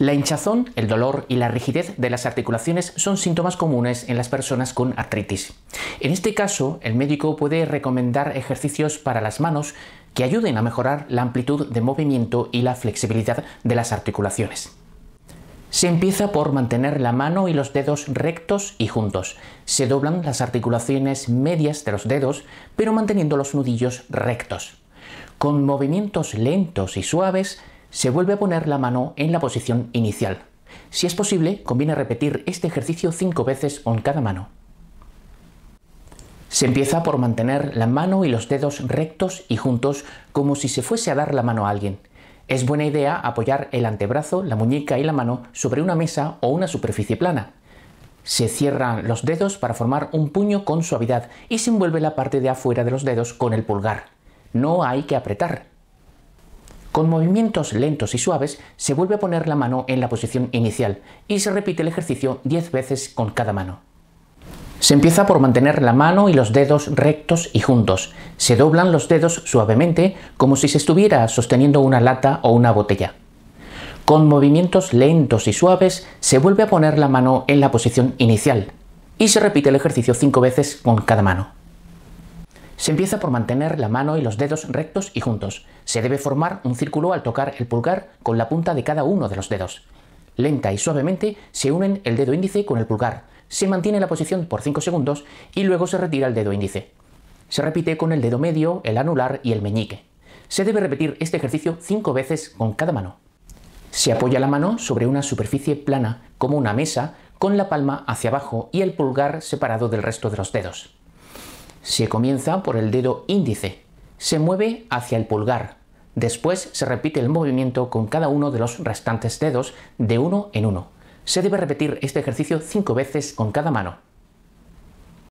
La hinchazón, el dolor y la rigidez de las articulaciones son síntomas comunes en las personas con artritis. En este caso, el médico puede recomendar ejercicios para las manos que ayuden a mejorar la amplitud de movimiento y la flexibilidad de las articulaciones. Se empieza por mantener la mano y los dedos rectos y juntos. Se doblan las articulaciones medias de los dedos, pero manteniendo los nudillos rectos. Con movimientos lentos y suaves, se vuelve a poner la mano en la posición inicial. Si es posible, conviene repetir este ejercicio cinco veces con cada mano. Se empieza por mantener la mano y los dedos rectos y juntos como si se fuese a dar la mano a alguien. Es buena idea apoyar el antebrazo, la muñeca y la mano sobre una mesa o una superficie plana. Se cierran los dedos para formar un puño con suavidad y se envuelve la parte de afuera de los dedos con el pulgar. No hay que apretar, con movimientos lentos y suaves se vuelve a poner la mano en la posición inicial y se repite el ejercicio 10 veces con cada mano. Se empieza por mantener la mano y los dedos rectos y juntos. Se doblan los dedos suavemente como si se estuviera sosteniendo una lata o una botella. Con movimientos lentos y suaves se vuelve a poner la mano en la posición inicial y se repite el ejercicio 5 veces con cada mano. Se empieza por mantener la mano y los dedos rectos y juntos. Se debe formar un círculo al tocar el pulgar con la punta de cada uno de los dedos. Lenta y suavemente se unen el dedo índice con el pulgar. Se mantiene la posición por 5 segundos y luego se retira el dedo índice. Se repite con el dedo medio, el anular y el meñique. Se debe repetir este ejercicio 5 veces con cada mano. Se apoya la mano sobre una superficie plana, como una mesa, con la palma hacia abajo y el pulgar separado del resto de los dedos. Se comienza por el dedo índice, se mueve hacia el pulgar, después se repite el movimiento con cada uno de los restantes dedos de uno en uno. Se debe repetir este ejercicio cinco veces con cada mano.